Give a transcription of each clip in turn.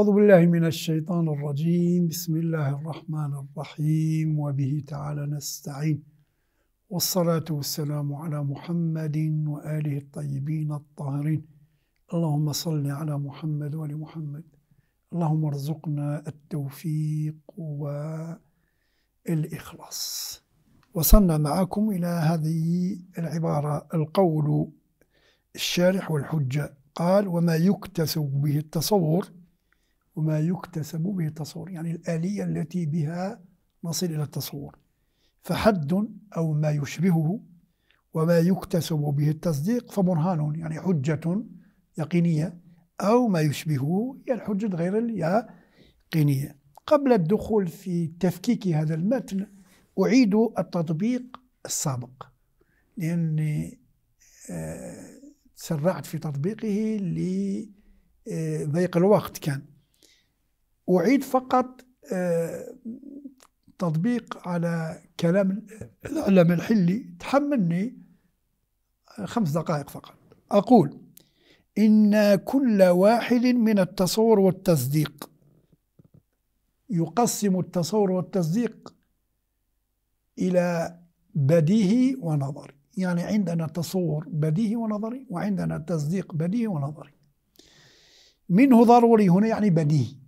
أعوذ بالله من الشيطان الرجيم بسم الله الرحمن الرحيم وبه تعالى نستعين والصلاة والسلام على محمد وآله الطيبين الطاهرين اللهم صل على محمد وآل محمد اللهم ارزقنا التوفيق والإخلاص وصلنا معكم إلى هذه العبارة القول الشارح والحجة قال وما يكتسب به التصور وما يكتسب به التصور يعني الآلية التي بها نصل إلى التصور فحد أو ما يشبهه وما يكتسب به التصديق فبرهان يعني حجة يقينية أو ما يشبهه هي يعني الحجة غير اليقينية قبل الدخول في تفكيك هذا المتن أعيد التطبيق السابق لأني آه، تسرعت في تطبيقه لضيق آه، الوقت كان أعيد فقط آه، تطبيق على كلام الإعلام الحلي تحملني خمس دقائق فقط أقول إن كل واحد من التصور والتصديق يقسم التصور والتصديق إلى بديهي ونظري يعني عندنا تصور بديهي ونظري وعندنا تصديق بديهي ونظري منه ضروري هنا يعني بديهي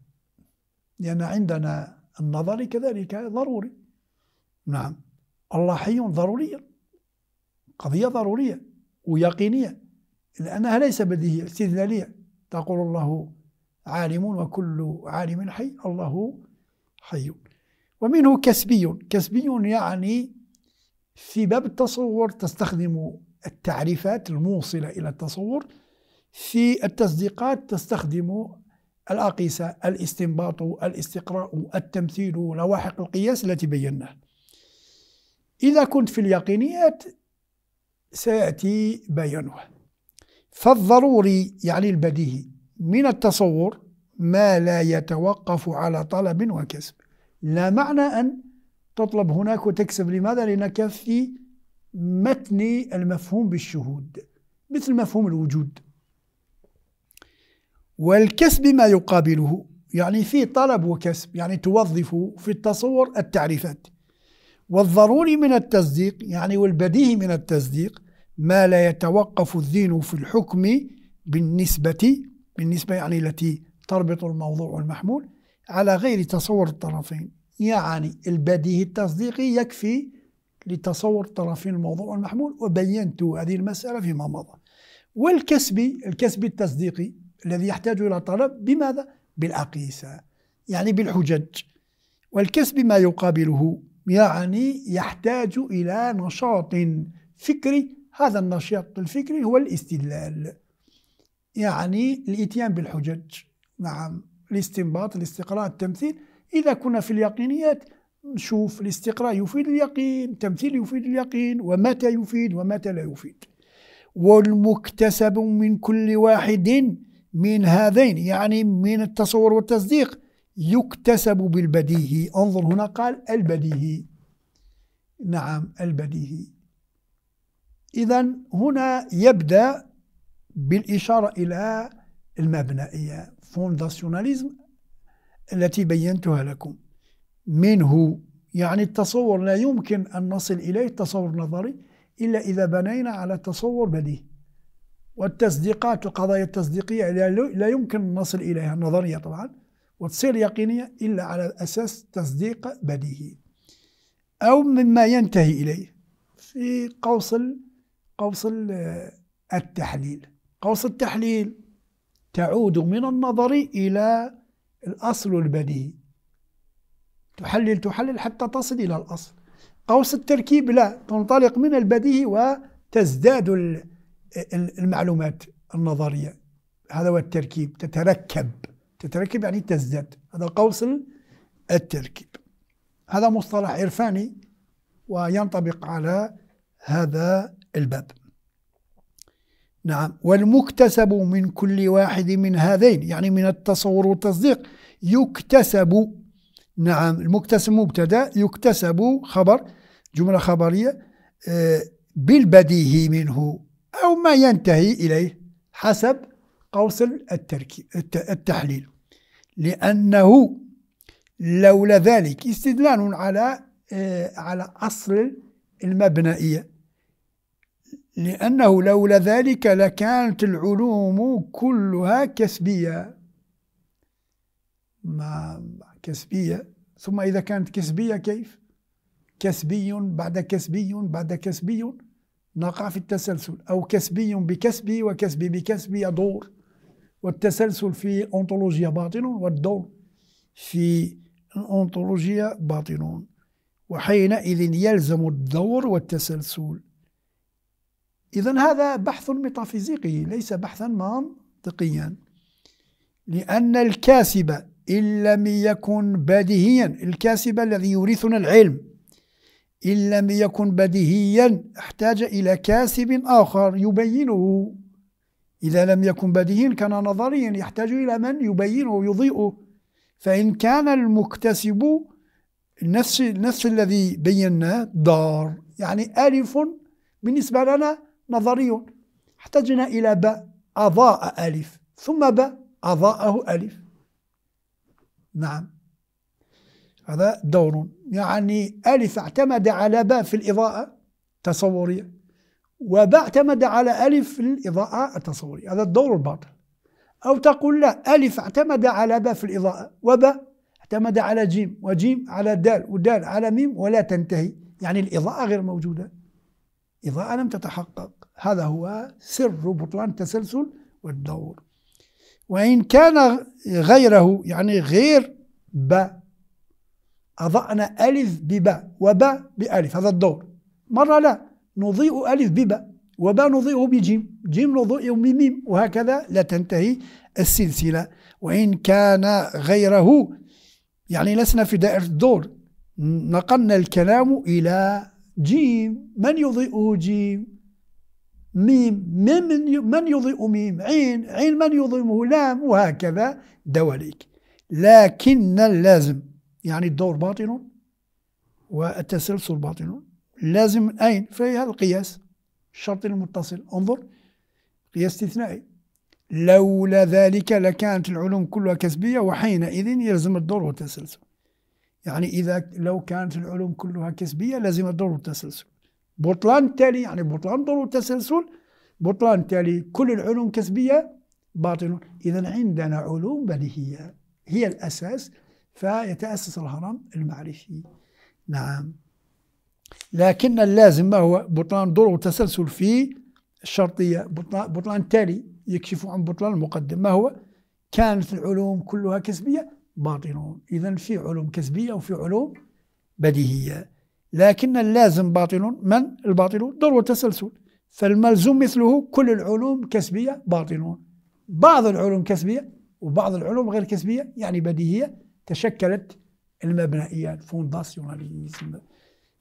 لأن عندنا النظر كذلك ضروري نعم الله حي ضروريا قضية ضرورية ويقينية لأنها ليس بديهية استدلالية تقول الله عالم وكل عالم حي الله حي ومنه كسبي كسبي يعني في باب التصور تستخدم التعريفات الموصلة إلى التصور في التصديقات تستخدم الأقيسة الاستنباط الاستقراء التمثيل لواحق القياس التي بيناها إذا كنت في اليقينيات سيأتي بيانها فالضروري يعني البديهي من التصور ما لا يتوقف على طلب وكسب لا معنى أن تطلب هناك وتكسب لماذا؟ لأنك في متن المفهوم بالشهود مثل مفهوم الوجود والكسب ما يقابله يعني في طلب وكسب يعني توظف في التصور التعريفات والضروري من التصديق يعني والبديهي من التصديق ما لا يتوقف الدين في الحكم بالنسبة بالنسبة يعني التي تربط الموضوع والمحمول على غير تصور الطرفين يعني البديهي التصديقي يكفي لتصور طرفين الموضوع والمحمول وبينت هذه المسألة فيما مضى والكسبي الكسبي التصديقي الذي يحتاج إلى طلب بماذا؟ بالأقيسة يعني بالحجج والكسب ما يقابله يعني يحتاج إلى نشاط فكري هذا النشاط الفكري هو الاستدلال يعني الإتيان بالحجج نعم الاستنباط الاستقراء التمثيل إذا كنا في اليقينيات نشوف الاستقراء يفيد اليقين التمثيل يفيد اليقين ومتى يفيد ومتى لا يفيد والمكتسب من كل واحد من هذين يعني من التصور والتصديق يكتسب بالبديهي انظر هنا قال البديهي نعم البديهي إذا هنا يبدأ بالإشارة إلى المبنائية فونداسيوناليزم التي بينتها لكم منه يعني التصور لا يمكن أن نصل إليه التصور النظري إلا إذا بنينا على تصور بديهي والتصديقات القضايا التصديقية لا يمكن أن نصل إليها نظرية طبعا وتصير يقينية إلا على أساس تصديق بديهي أو مما ينتهي إليه في قوس قوس التحليل قوس التحليل تعود من النظر إلى الأصل البديهي تحلل تحلل حتى تصل إلى الأصل قوس التركيب لا تنطلق من البديهي وتزداد المعلومات النظرية هذا هو التركيب تتركب تتركب يعني تزداد هذا قوس التركيب هذا مصطلح عرفاني وينطبق على هذا الباب نعم والمكتسب من كل واحد من هذين يعني من التصور والتصديق يكتسب نعم المكتسب مبتدا يكتسب خبر جمله خبريه آه، بالبديهي منه أو ما ينتهي إليه حسب قوس التحليل لأنه لولا ذلك استدلال على آه، على أصل المبنائية لأنه لولا ذلك لكانت العلوم كلها كسبية ما كسبية ثم إذا كانت كسبية كيف؟ كسبي بعد كسبي بعد كسبي نقع في التسلسل أو كسبي بكسبي وكسبي بكسبي يدور والتسلسل في أنطولوجيا باطن والدور في أنطولوجيا باطن وحينئذ يلزم الدور والتسلسل إذا هذا بحث ميتافيزيقي ليس بحثا منطقيا لأن الكاسب إن لم يكن بديهيا الكاسب الذي يورثنا العلم إن لم يكن بديهيا احتاج إلى كاسب آخر يبينه إذا لم يكن بديهيا كان نظريا يحتاج إلى من يبينه ويضيئه فإن كان المكتسب نفس نفس الذي بيناه دار يعني ألف بالنسبة لنا نظري احتجنا إلى باء أضاء ألف ثم باء أضاءه ألف نعم هذا دور يعني ألف اعتمد على باء في الإضاءة تصورية وباء اعتمد على ألف في الإضاءة التصورية هذا الدور الباطل أو تقول لا ألف اعتمد على باء في الإضاءة وباء اعتمد على جيم وجيم على دال ودال على ميم ولا تنتهي يعني الإضاءة غير موجودة إضاءة لم تتحقق هذا هو سر بطلان التسلسل والدور وإن كان غيره يعني غير باء أضعنا ألف بباء وباء بألف هذا الدور مرة لا نضيء ألف بباء وباء نضيء بجيم جيم نضيء بميم وهكذا لا تنتهي السلسلة وإن كان غيره يعني لسنا في دائرة الدور نقلنا الكلام إلى جيم من يضيء جيم ميم ميم من يضيء ميم عين عين من يضيء لام وهكذا دواليك لكن اللازم يعني الدور باطل والتسلسل باطل لازم اين أين هذا القياس الشرط المتصل انظر قياس استثنائي لولا ذلك لكانت العلوم كلها كسبية وحينئذ يلزم الدور والتسلسل يعني إذا لو كانت العلوم كلها كسبية لازم الدور والتسلسل بطلان تالي يعني بطلان دور والتسلسل بطلان تالي كل العلوم كسبية باطل إذا عندنا علوم بديهية هي الأساس فيتأسس الهرم المعرفي نعم لكن اللازم ما هو بطلان دور وتسلسل في الشرطية بطلان, بطلان تالي يكشف عن بطلان المقدم ما هو كانت العلوم كلها كسبية باطنون إذا في علوم كسبية وفي علوم بديهية لكن اللازم باطنون من الباطل دور وتسلسل فالملزوم مثله كل العلوم كسبية باطلون بعض العلوم كسبية وبعض العلوم غير كسبية يعني بديهية تشكلت المبنائيات فونداسيوناليزم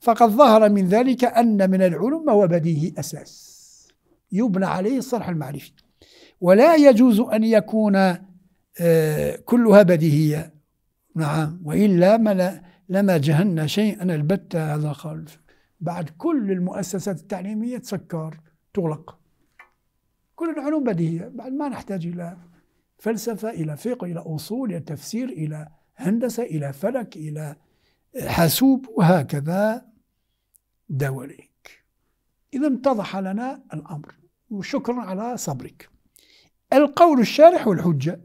فقد ظهر من ذلك أن من العلوم ما هو بديهي أساس يبنى عليه الصرح المعرفي ولا يجوز أن يكون آه، كلها بديهية نعم وإلا ما لما جهلنا شيئا البتة هذا خالف بعد كل المؤسسات التعليمية تسكر تغلق كل العلوم بديهية بعد ما نحتاج إلى فلسفة إلى فقه إلى أصول إلى تفسير إلى هندسة إلى فلك إلى حاسوب وهكذا دواليك إذا اتضح لنا الأمر وشكرا على صبرك القول الشارح والحجة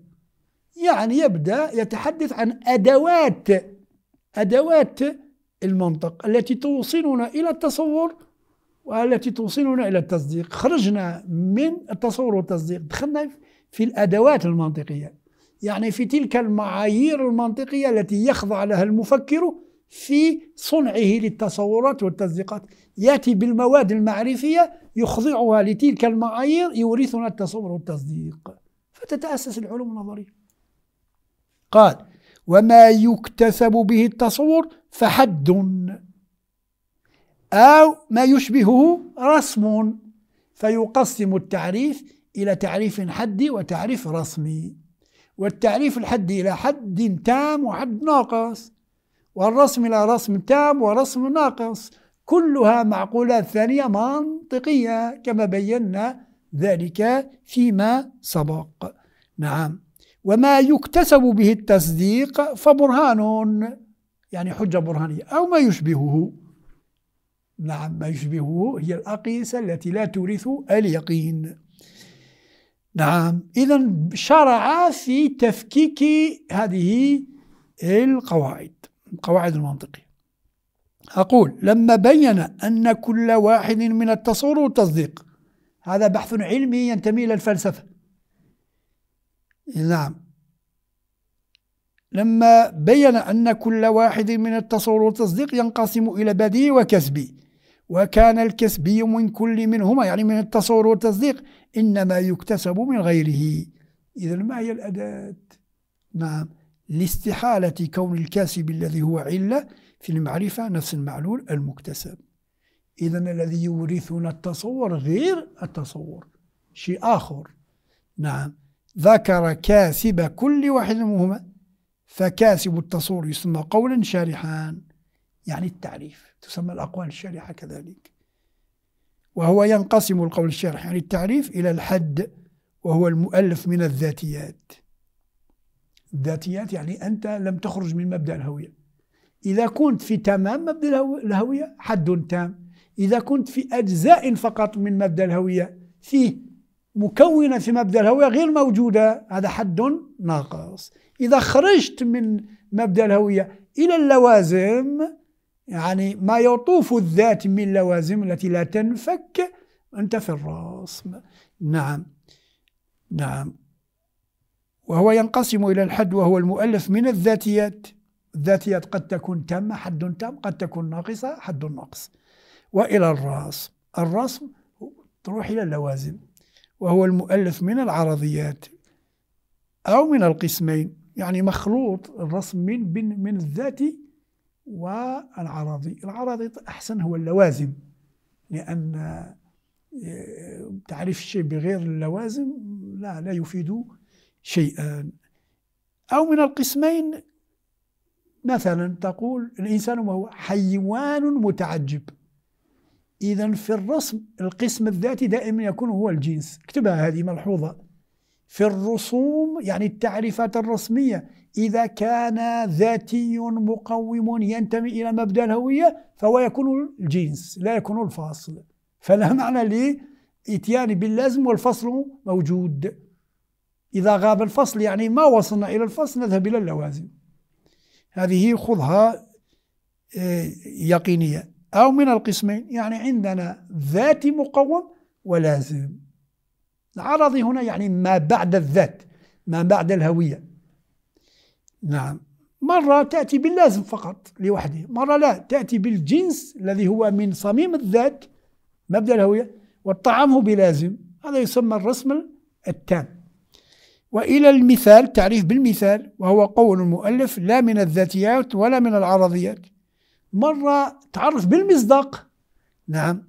يعني يبدأ يتحدث عن أدوات أدوات المنطق التي توصلنا إلى التصور والتي توصلنا إلى التصديق خرجنا من التصور والتصديق دخلنا في الأدوات المنطقية يعني في تلك المعايير المنطقية التي يخضع لها المفكر في صنعه للتصورات والتصديقات يأتي بالمواد المعرفية يخضعها لتلك المعايير يورثنا التصور والتصديق فتتأسس العلوم النظرية قال وما يكتسب به التصور فحد أو ما يشبهه رسم فيقسم التعريف إلى تعريف حدي وتعريف رسمي والتعريف الحدي إلى حد تام وحد ناقص والرسم إلى رسم تام ورسم ناقص كلها معقولات ثانية منطقية كما بينا ذلك فيما سبق نعم وما يكتسب به التصديق فبرهان يعني حجة برهانية أو ما يشبهه نعم ما يشبهه هي الأقيسة التي لا تورث اليقين نعم إذا شرع في تفكيك هذه القواعد القواعد المنطقية أقول لما بين أن كل واحد من التصور والتصديق هذا بحث علمي ينتمي إلى الفلسفة نعم لما بين أن كل واحد من التصور والتصديق ينقسم إلى بديهي وكسبي وكان الكسبي من كل منهما يعني من التصور والتصديق إنما يكتسب من غيره إذا ما هي الأداة؟ نعم لاستحالة كون الكاسب الذي هو علة في المعرفة نفس المعلول المكتسب إذا الذي يورثنا التصور غير التصور شيء آخر نعم ذكر كاسب كل واحد منهما فكاسب التصور يسمى قولا شارحان يعني التعريف تسمى الأقوال الشريحة كذلك وهو ينقسم القول الشارح يعني التعريف إلى الحد وهو المؤلف من الذاتيات الذاتيات يعني أنت لم تخرج من مبدأ الهوية إذا كنت في تمام مبدأ الهوية حد تام إذا كنت في أجزاء فقط من مبدأ الهوية فيه مكونة في مبدأ الهوية غير موجودة هذا حد ناقص إذا خرجت من مبدأ الهوية إلى اللوازم يعني ما يطوف الذات من لوازم التي لا تنفك أنت في الراس نعم نعم وهو ينقسم إلى الحد وهو المؤلف من الذاتيات الذاتيات قد تكون تامة حد تام قد تكون ناقصة حد ناقص وإلى الراس الراس تروح إلى اللوازم وهو المؤلف من العرضيات أو من القسمين يعني مخلوط الرسم من من الذاتي والعراضي العراضي أحسن هو اللوازم لأن آه، تعريف الشيء بغير اللوازم لا لا يفيد شيئا أو من القسمين مثلا تقول الإنسان وهو حيوان متعجب إذا في الرسم القسم الذاتي دائما يكون هو الجنس اكتبها هذه ملحوظة في الرسوم يعني التعريفات الرسمية إذا كان ذاتي مقوم ينتمي إلى مبدأ الهوية فهو يكون الجنس لا يكون الفاصل فلا معنى لإتيان باللازم والفصل موجود إذا غاب الفصل يعني ما وصلنا إلى الفصل نذهب إلى اللوازم هذه خذها آه، يقينية أو من القسمين يعني عندنا ذاتي مقوم ولازم العرضي هنا يعني ما بعد الذات ما بعد الهوية نعم مرة تأتي باللازم فقط لوحده مرة لا تأتي بالجنس الذي هو من صميم الذات مبدأ الهوية والطعام هو بلازم هذا يسمى الرسم التام وإلى المثال تعريف بالمثال وهو قول المؤلف لا من الذاتيات ولا من العرضيات مرة تعرف بالمصداق نعم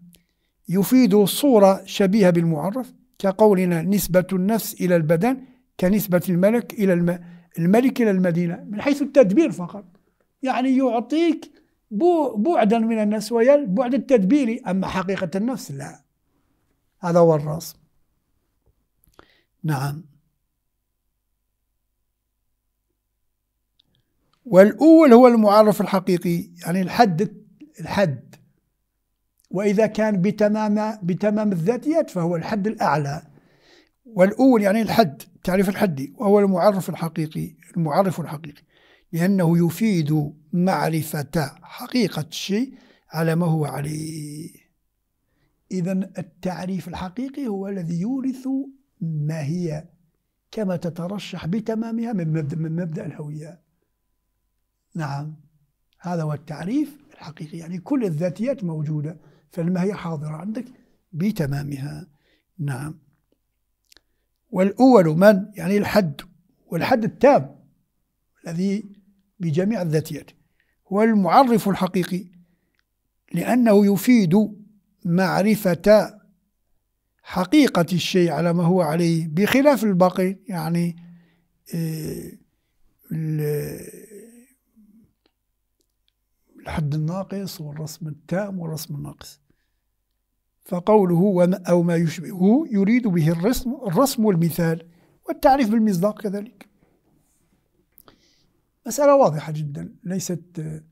يفيد صورة شبيهة بالمعرف كقولنا نسبة النفس إلى البدن كنسبة الملك إلى الماء الملك إلى المدينة من حيث التدبير فقط يعني يعطيك بعدا من النفس وهي البعد التدبيري أما حقيقة النفس لا هذا هو الرأس نعم والأول هو المعرف الحقيقي يعني الحد الحد وإذا كان بتمام بتمام الذاتيات فهو الحد الأعلى والأول يعني الحد التعريف الحدي وهو المعرف الحقيقي المعرف الحقيقي لأنه يفيد معرفة حقيقة الشيء على ما هو عليه إذا التعريف الحقيقي هو الذي يورث ما هي كما تترشح بتمامها من مبدأ, من مبدأ الهوية نعم هذا هو التعريف الحقيقي يعني كل الذاتيات موجودة فالماهية حاضرة عندك بتمامها نعم والأول من يعني الحد والحد التام الذي بجميع الذاتيات هو المعرف الحقيقي لأنه يفيد معرفة حقيقة الشيء على ما هو عليه بخلاف الباقي يعني آه، الحد الناقص والرسم التام والرسم الناقص فقوله وما أو ما يشبهه يريد به الرسم, الرسم والمثال والتعريف بالمصداق كذلك مسألة واضحة جدا ليست آه،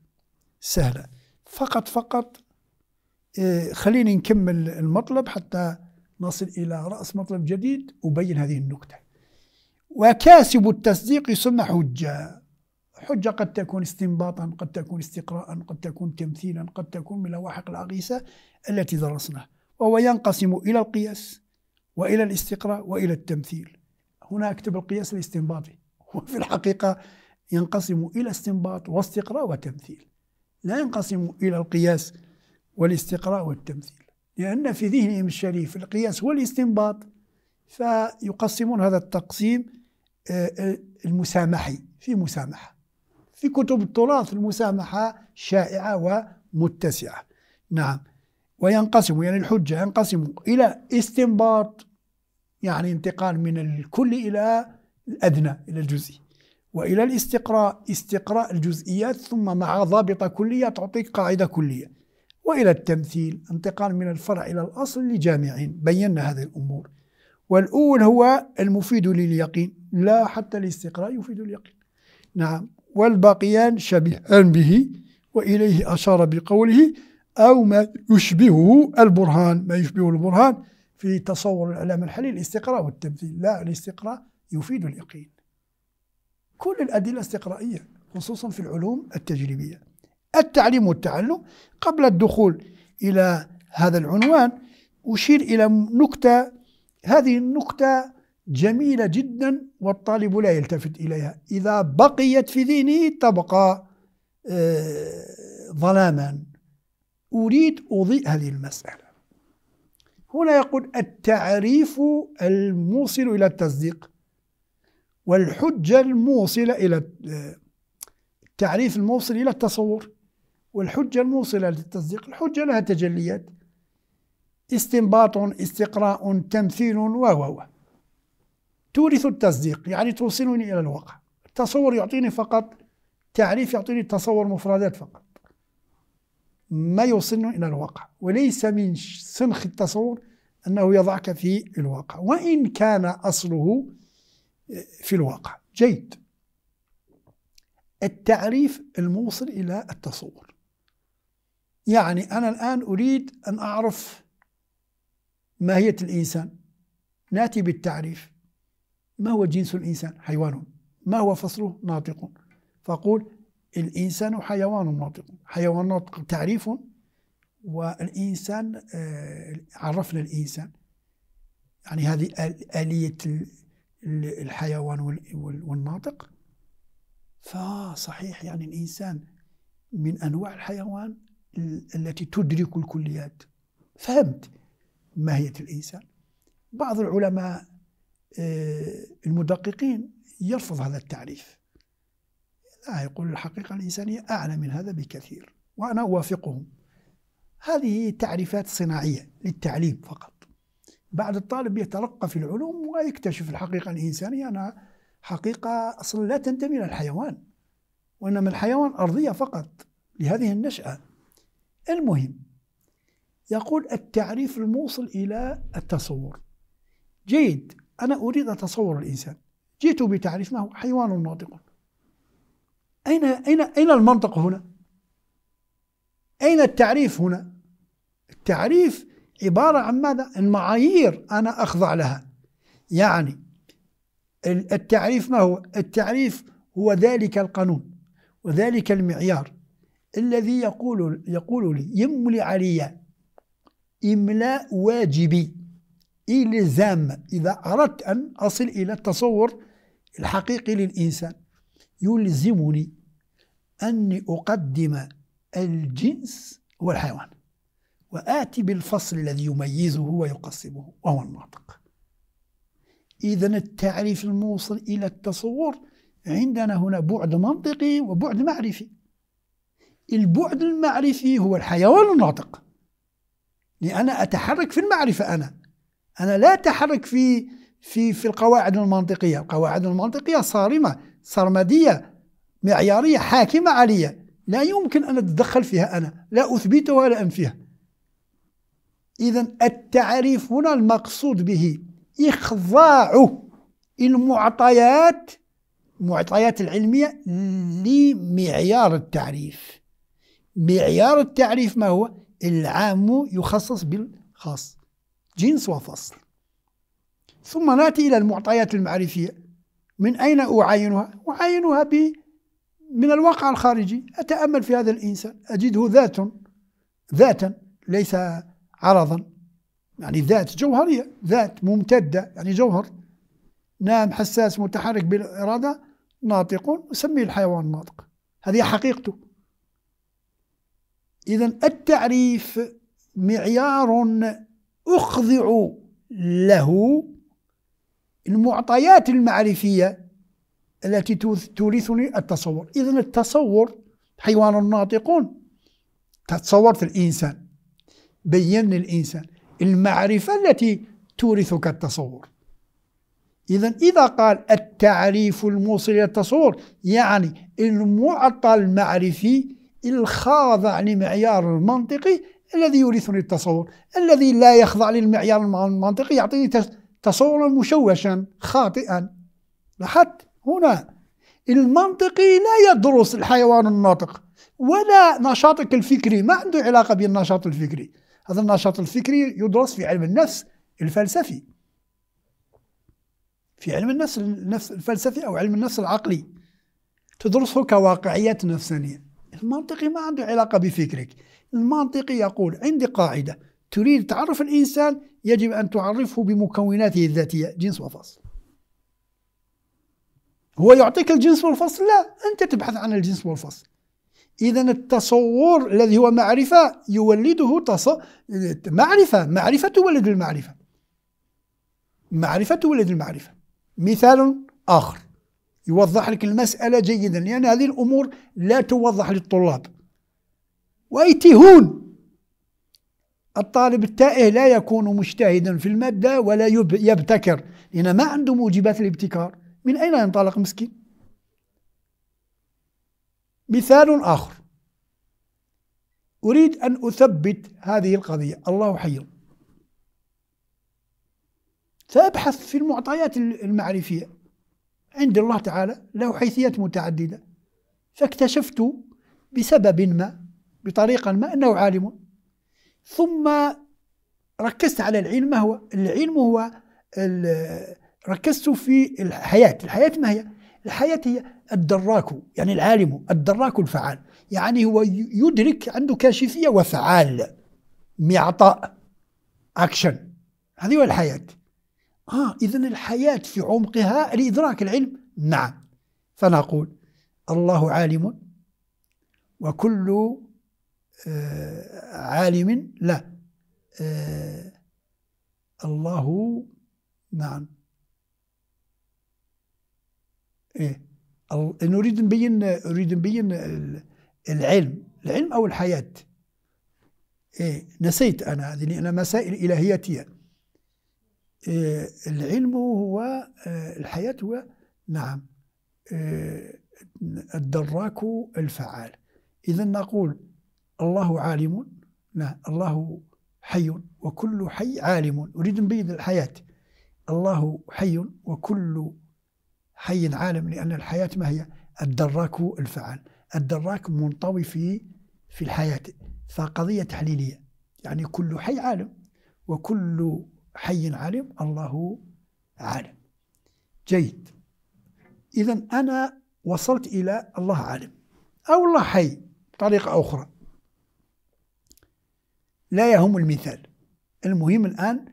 سهلة فقط فقط آه، خليني نكمل المطلب حتى نصل إلى رأس مطلب جديد أبين هذه النكتة وكاسب التصديق ثم حجة حجة قد تكون استنباطا قد تكون استقراء قد تكون تمثيلا قد تكون من لواحق العقيسة التي درسناها وهو ينقسم إلى القياس وإلى الاستقراء وإلى التمثيل هنا أكتب القياس الاستنباطي وفي الحقيقة ينقسم إلى استنباط واستقراء وتمثيل لا ينقسم إلى القياس والاستقراء والتمثيل لأن في ذهنهم الشريف القياس والاستنباط فيقسمون هذا التقسيم آه، آه، المسامحي في مسامحة في كتب التراث المسامحة شائعة ومتسعة نعم وينقسم يعني الحجة ينقسم إلى استنباط يعني انتقال من الكل إلى الأدنى إلى الجزئي وإلى الاستقراء استقراء الجزئيات ثم مع ضابطة كلية تعطيك قاعدة كلية وإلى التمثيل انتقال من الفرع إلى الأصل لجامع بينا هذه الأمور والأول هو المفيد لليقين لا حتى الاستقراء يفيد اليقين نعم والباقيان شبيهان به وإليه أشار بقوله أو ما يشبهه البرهان ما يشبه البرهان في تصور الإعلام الحالي الاستقراء والتمثيل لا الاستقراء يفيد اليقين كل الأدلة استقرائية خصوصا في العلوم التجريبية التعليم والتعلم قبل الدخول إلى هذا العنوان أشير إلى نكتة هذه النكتة جميلة جدا والطالب لا يلتفت إليها إذا بقيت في ذهنه تبقى آه، ظلاما أريد أضيء هذه المسألة هنا يقول التعريف الموصل إلى التصديق والحجة الموصلة إلى التعريف الموصل إلى التصور والحجة الموصلة للتصديق الحجة لها تجليات استنباط استقراء تمثيل و و تورث التصديق يعني توصلني إلى الواقع التصور يعطيني فقط تعريف يعطيني تصور مفردات فقط ما يوصلنا إلى الواقع وليس من سنخ التصور أنه يضعك في الواقع وإن كان أصله آه، في الواقع جيد التعريف الموصل إلى التصور يعني أنا الآن أريد أن أعرف ماهية الإنسان ناتي بالتعريف ما هو جنس الإنسان حيوان ما هو فصله ناطق فأقول الإنسان حيوان ناطق حيوان ناطق تعريف والإنسان آه، عرفنا الإنسان يعني هذه آلية الحيوان والناطق فصحيح يعني الإنسان من أنواع الحيوان التي تدرك الكليات فهمت ماهية الإنسان بعض العلماء آه، المدققين يرفض هذا التعريف آه، يقول الحقيقة الإنسانية أعلى من هذا بكثير وأنا أوافقهم هذه تعريفات صناعية للتعليم فقط بعد الطالب يتلقى في العلوم ويكتشف الحقيقة الإنسانية يعني أنها حقيقة أصلا لا تنتمي للحيوان وإنما الحيوان أرضية فقط لهذه النشأة المهم يقول التعريف الموصل إلى التصور جيد أنا أريد أتصور الإنسان جئت بتعريف ما هو حيوان ناطق أين أين أين المنطق هنا؟ أين التعريف هنا؟ التعريف عبارة عن ماذا؟ المعايير أنا أخضع لها يعني التعريف ما هو؟ التعريف هو ذلك القانون وذلك المعيار الذي يقول يقول لي يملي علي إملاء واجبي إلزام إذا أردت أن أصل إلى التصور الحقيقي للإنسان يلزمني أني أقدم الجنس هو الحيوان وآتي بالفصل الذي يميزه ويقصبه وهو الناطق إذا التعريف الموصل إلى التصور عندنا هنا بعد منطقي وبعد معرفي البعد المعرفي هو الحيوان الناطق لأن أتحرك في المعرفة أنا أنا لا أتحرك في في في القواعد المنطقية القواعد المنطقية صارمة سرمدية معيارية حاكمة علي لا يمكن أن أتدخل فيها أنا لا أثبتها ولا أنفيها إذا التعريف هنا المقصود به إخضاع المعطيات المعطيات العلمية لمعيار التعريف معيار التعريف ما هو؟ العام يخصص بالخاص جنس وفصل ثم ناتي إلى المعطيات المعرفية من أين أعاينها؟ أعاينها من الواقع الخارجي أتأمل في هذا الإنسان أجده ذات ذاتا ليس عرضا يعني ذات جوهرية ذات ممتدة يعني جوهر نام حساس متحرك بالإرادة ناطق سميه الحيوان ناطق هذه حقيقته إذا التعريف معيار أخضع له المعطيات المعرفية التي تورثني التصور إذا التصور حيوان ناطق تصورت الإنسان بين الإنسان المعرفة التي تورثك التصور إذا إذا قال التعريف الموصل إلى التصور يعني المعطى المعرفي الخاضع لمعيار المنطقي الذي يورثني التصور الذي لا يخضع للمعيار المنطقي يعطيني تصورا مشوشا خاطئا لاحظت هنا المنطقي لا يدرس الحيوان الناطق ولا نشاطك الفكري ما عنده علاقة بالنشاط الفكري هذا النشاط الفكري يدرس في علم النفس الفلسفي في علم النفس الفلسفي أو علم النفس العقلي تدرسه كواقعيات نفسانية المنطقي ما عنده علاقة بفكرك المنطقي يقول عندي قاعدة تريد تعرف الإنسان يجب أن تعرفه بمكوناته الذاتية جنس وفصل هو يعطيك الجنس والفصل لا أنت تبحث عن الجنس والفصل إذا التصور الذي هو معرفة يولده تص... معرفة معرفة تولد المعرفة معرفة تولد المعرفة مثال آخر يوضح لك المسألة جيدا لأن يعني هذه الأمور لا توضح للطلاب ويتهون الطالب التائه لا يكون مجتهدا في المادة ولا يبتكر لأن ما عنده موجبات الابتكار من أين ينطلق مسكين مثال آخر أريد أن أثبت هذه القضية الله حي سأبحث في المعطيات المعرفية عند الله تعالى له حيثيات متعددة فاكتشفت بسبب ما بطريقة ما أنه عالم ثم ركزت على العلم ما هو العلم هو ركزت في الحياة الحياة ما هي؟ الحياة هي الدراك يعني العالم الدراك الفعال يعني هو يدرك عنده كاشفية وفعال معطاء أكشن هذه هو الحياة آه إذا الحياة في عمقها لإدراك العلم نعم فنقول الله عالم وكل آه عالم لا آه الله نعم إيه؟ نريد نبين نريد نبين العلم العلم أو الحياة إيه؟ نسيت أنا هذه لان مسائل إلهياتية إيه العلم هو إيه الحياة هو نعم إيه الدراك الفعال إذا نقول الله عالم لا نعم، الله حي وكل حي عالم أريد نبين الحياة الله حي وكل حي عالم لأن الحياة ما هي الدراك الفعل الدراك منطوي في في الحياة فقضية تحليلية يعني كل حي عالم وكل حي عالم الله عالم جيد إذا أنا وصلت إلى الله عالم أو الله حي بطريقة أخرى لا يهم المثال المهم الآن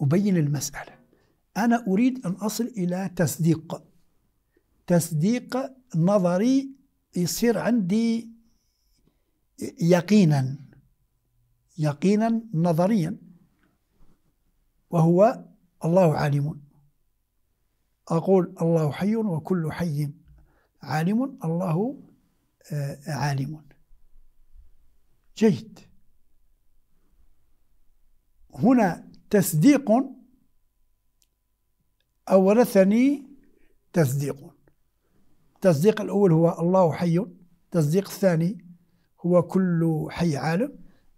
أبين المسألة أنا أريد أن أصل إلى تصديق تصديق نظري يصير عندي يقينا يقينا نظريا وهو الله عالم أقول الله حي وكل حي عالم الله آه، عالم جيد هنا تصديق أورثني تصديق التصديق الأول هو الله حي التصديق الثاني هو كل حي عالم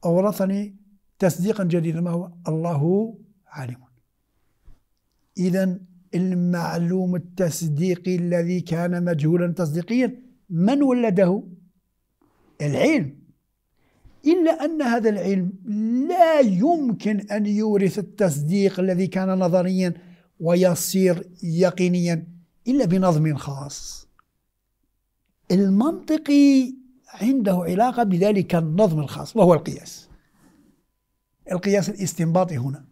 أورثني تصديقا جديدا ما هو الله عالم إذا المعلوم التصديقي الذي كان مجهولا تصديقيا من ولده العلم إلا أن هذا العلم لا يمكن أن يورث التصديق الذي كان نظريا ويصير يقينيا إلا بنظم خاص المنطقي عنده علاقة بذلك النظم الخاص وهو القياس القياس الاستنباطي هنا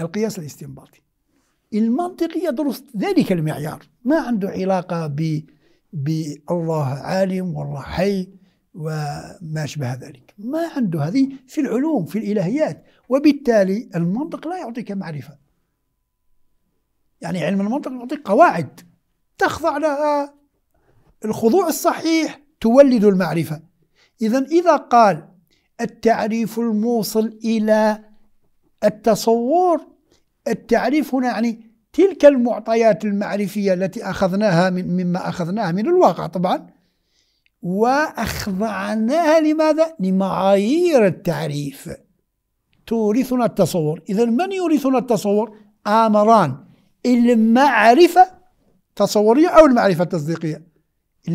القياس الاستنباطي المنطقي يدرس ذلك المعيار ما عنده علاقة ب بالله عالم والله حي وما شبه ذلك ما عنده هذه في العلوم في الإلهيات وبالتالي المنطق لا يعطيك معرفة يعني علم المنطق يعطيك قواعد تخضع لها الخضوع الصحيح تولد المعرفة إذا إذا قال التعريف الموصل إلى التصور التعريف هنا يعني تلك المعطيات المعرفية التي أخذناها من مما أخذناها من الواقع طبعا وأخضعناها لماذا؟ لمعايير التعريف تورثنا التصور إذا من يورثنا التصور؟ آمران المعرفة تصورية أو المعرفة التصديقية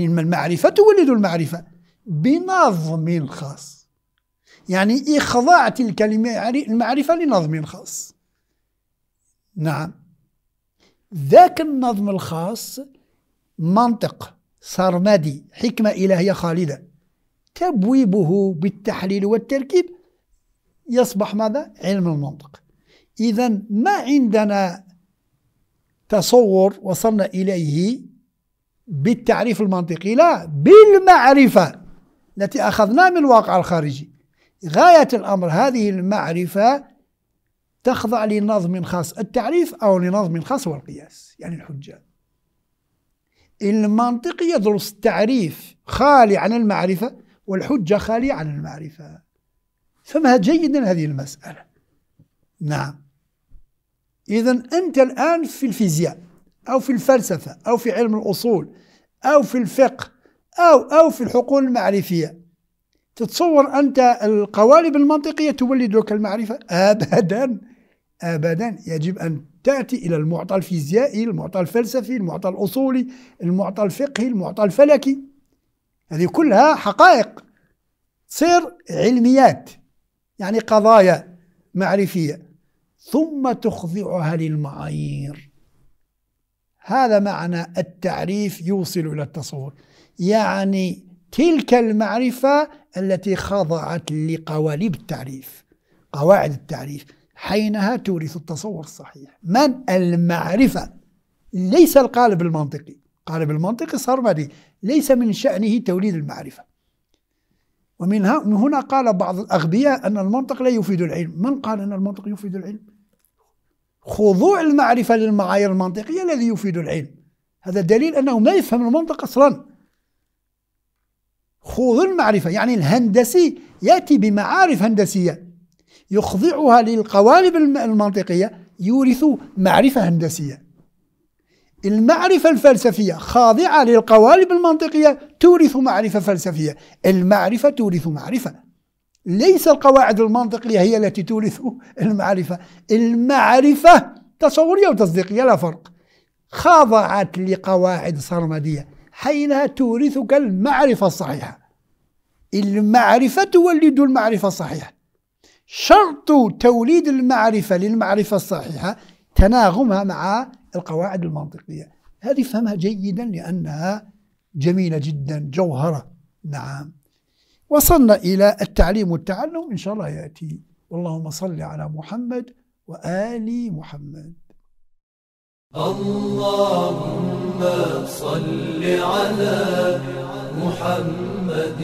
يعني المعرفة تولد المعرفة بنظم خاص يعني إخضاع تلك المعرفة لنظم خاص نعم ذاك النظم الخاص منطق سرمدي حكمة إلهية خالدة تبويبه بالتحليل والتركيب يصبح ماذا؟ علم المنطق إذا ما عندنا تصور وصلنا إليه بالتعريف المنطقي لا بالمعرفة التي أخذناها من الواقع الخارجي غاية الأمر هذه المعرفة تخضع لنظم خاص التعريف أو لنظم خاص هو القياس يعني الحجة المنطقي يدرس التعريف خالي عن المعرفة والحجة خالية عن المعرفة فهمها جيدا هذه المسألة نعم إذا أنت الآن في الفيزياء أو في الفلسفة أو في علم الأصول أو في الفقه أو أو في الحقول المعرفية تتصور أنت القوالب المنطقية تولد لك المعرفة أبدا أبدا يجب أن تأتي إلى المعطى الفيزيائي المعطى الفلسفي المعطى الأصولي المعطى الفقهي المعطى الفلكي هذه كلها حقائق تصير علميات يعني قضايا معرفية ثم تخضعها للمعايير هذا معنى التعريف يوصل إلى التصور يعني تلك المعرفة التي خضعت لقوالب التعريف قواعد التعريف حينها تورث التصور الصحيح من المعرفة ليس القالب المنطقي قالب المنطقي السرمدي ليس من شأنه توليد المعرفة ومن هنا قال بعض الأغبياء أن المنطق لا يفيد العلم من قال أن المنطق يفيد العلم خضوع المعرفة للمعايير المنطقية الذي يفيد العلم هذا دليل أنه ما يفهم المنطق أصلا خوض المعرفة يعني الهندسي يأتي بمعارف هندسية يخضعها للقوالب المنطقية يورث معرفة هندسية المعرفة الفلسفية خاضعة للقوالب المنطقية تورث معرفة فلسفية المعرفة تورث معرفة ليس القواعد المنطقية هي التي تورث المعرفة المعرفة تصورية وتصديقية لا فرق خاضعت لقواعد سرمدية حينها تورثك المعرفة الصحيحة المعرفة تولد المعرفة الصحيحة شرط توليد المعرفة للمعرفة الصحيحة تناغمها مع القواعد المنطقية هذه فهمها جيدا لأنها جميلة جدا جوهرة نعم وصلنا إلى التعليم والتعلم إن شاء الله يأتي اللهم صل على محمد وآل محمد اللهم صل على محمد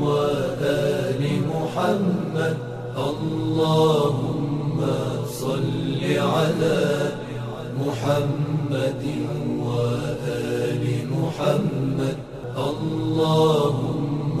وآل محمد اللهم صل على محمد وآل محمد اللهم